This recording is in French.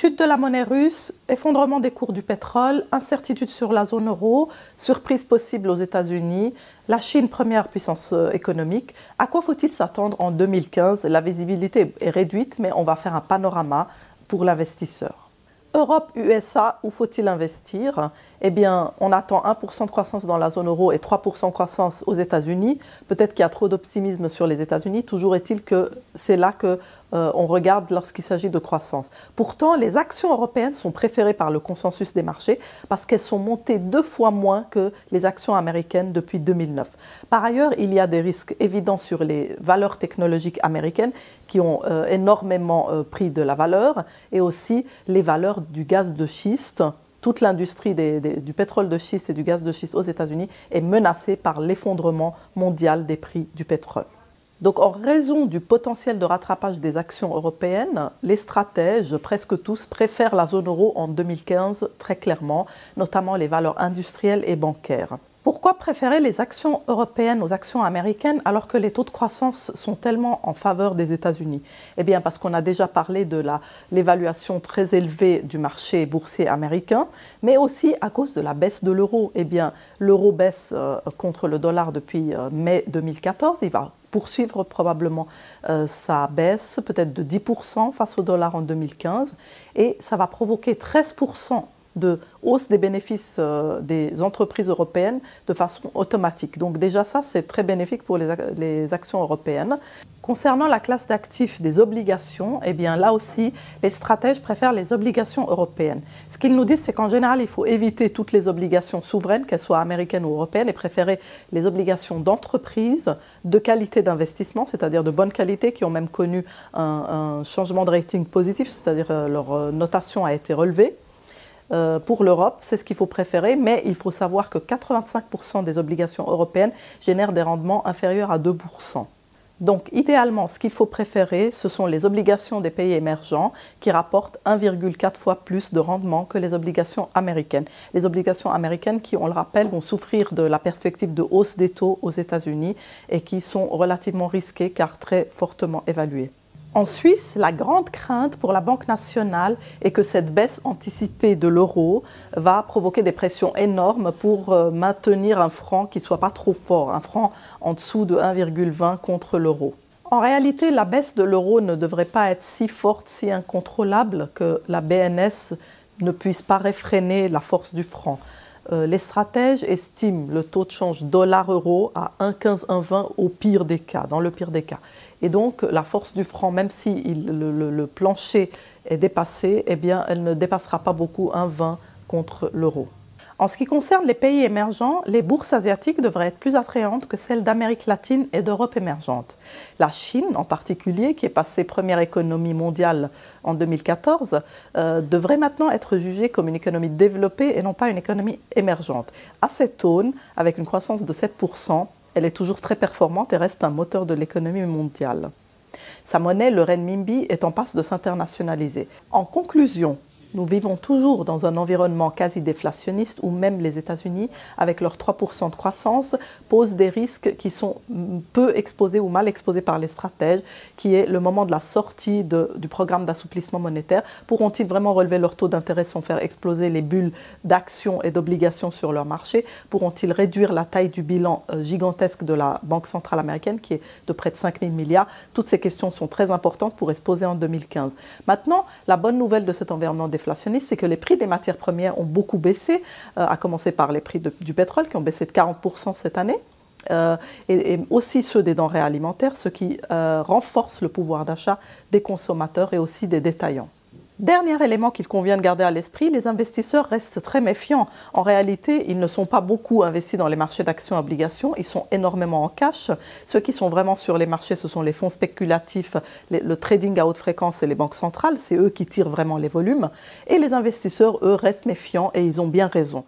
chute de la monnaie russe, effondrement des cours du pétrole, incertitude sur la zone euro, surprise possible aux États-Unis, la Chine première puissance euh, économique. À quoi faut-il s'attendre en 2015 La visibilité est réduite, mais on va faire un panorama pour l'investisseur. Europe, USA, où faut-il investir Eh bien, on attend 1% de croissance dans la zone euro et 3% de croissance aux États-Unis. Peut-être qu'il y a trop d'optimisme sur les États-Unis. Toujours est-il que c'est là que euh, on regarde lorsqu'il s'agit de croissance. Pourtant, les actions européennes sont préférées par le consensus des marchés parce qu'elles sont montées deux fois moins que les actions américaines depuis 2009. Par ailleurs, il y a des risques évidents sur les valeurs technologiques américaines qui ont euh, énormément euh, pris de la valeur et aussi les valeurs du gaz de schiste toute l'industrie du pétrole de schiste et du gaz de schiste aux États-Unis est menacée par l'effondrement mondial des prix du pétrole. Donc en raison du potentiel de rattrapage des actions européennes, les stratèges, presque tous, préfèrent la zone euro en 2015 très clairement, notamment les valeurs industrielles et bancaires. Pourquoi préférer les actions européennes aux actions américaines alors que les taux de croissance sont tellement en faveur des États-Unis Eh bien parce qu'on a déjà parlé de l'évaluation très élevée du marché boursier américain, mais aussi à cause de la baisse de l'euro. Eh bien l'euro baisse euh, contre le dollar depuis euh, mai 2014, il va poursuivre probablement euh, sa baisse, peut-être de 10% face au dollar en 2015, et ça va provoquer 13% de hausse des bénéfices euh, des entreprises européennes de façon automatique. Donc déjà ça, c'est très bénéfique pour les, les, actions européennes. Concernant la classe d'actifs des obligations, eh bien là aussi, les stratèges préfèrent les obligations européennes. Ce qu'ils nous disent, c'est qu'en général, il faut éviter toutes les obligations souveraines, qu'elles soient américaines ou européennes, et préférer les obligations d'entreprise, de qualité d'investissement, c'est-à-dire de bonne qualité, qui ont même connu un changement de rating positif, c'est-à-dire euh, leur euh, notation a été relevée. Euh, pour l'Europe, c'est ce qu'il faut préférer, mais il faut savoir que 85% des obligations européennes génèrent des rendements inférieurs à 2%. Donc idéalement, ce qu'il faut préférer, ce sont les obligations des pays émergents qui rapportent 1,4 fois plus de rendement que les obligations américaines. Les obligations américaines qui, on le rappelle, vont souffrir de la perspective de hausse des taux aux États-Unis et qui sont relativement risquées car très fortement évaluées. En Suisse, la grande crainte pour la Banque nationale est que cette baisse anticipée de l'euro va provoquer des pressions énormes pour euh, maintenir un franc qui ne soit pas trop fort, un franc en dessous de 1,20 contre l'euro. En réalité, la baisse de l'euro ne devrait pas être si forte, si incontrôlable que la BNS ne puisse pas réfréner la force du franc. Euh, les stratèges estiment le taux de change dollar-euro à 1,15, 1,20 au pire des cas, dans le pire des cas. Et donc, la force du franc, même si le, plancher est dépassé, eh bien, elle ne dépassera pas beaucoup 1,20 contre l'euro. En ce qui concerne les pays émergents, les bourses asiatiques devraient être plus attrayantes que celles d'Amérique latine et d'Europe émergente. La Chine, en particulier, qui est passée première économie mondiale en 2014, euh, devrait maintenant être jugée comme une économie développée et non pas une économie émergente. À cette aune, avec une croissance de 7%, elle est toujours très performante et reste un moteur de l'économie mondiale. Sa monnaie, le renminbi, est en passe de s'internationaliser. En conclusion, nous vivons toujours dans un environnement quasi déflationniste où même les États-Unis, avec leur 3% de croissance, posent des risques qui sont peu exposés ou mal exposés par les stratèges, qui est le moment de la sortie du programme d'assouplissement monétaire. Pourront-ils vraiment relever leur taux d'intérêt sans faire exploser les bulles d'actions et d'obligations sur leur marché Pourront-ils réduire la taille du bilan euh, gigantesque de la Banque centrale américaine, qui est de près de 5 000 milliards Toutes ces questions sont très importantes pour exposer en 2015. Maintenant, la bonne nouvelle de cet environnement déflationniste, c'est que les prix des matières premières ont beaucoup baissé, euh, à commencer par les prix du pétrole qui ont baissé de 40% cette année. Euh, et, aussi ceux des denrées alimentaires, ce qui euh, renforce le pouvoir d'achat des consommateurs et aussi des détaillants. Dernier élément qu'il convient de garder à l'esprit, les investisseurs restent très méfiants. En réalité, ils ne sont pas beaucoup investis dans les marchés d'actions et obligations, ils sont énormément en cash. Ceux qui sont vraiment sur les marchés, ce sont les fonds spéculatifs, le trading à haute fréquence et les banques centrales, c'est eux qui tirent vraiment les volumes. Et les investisseurs, eux, restent méfiants et ils ont bien raison.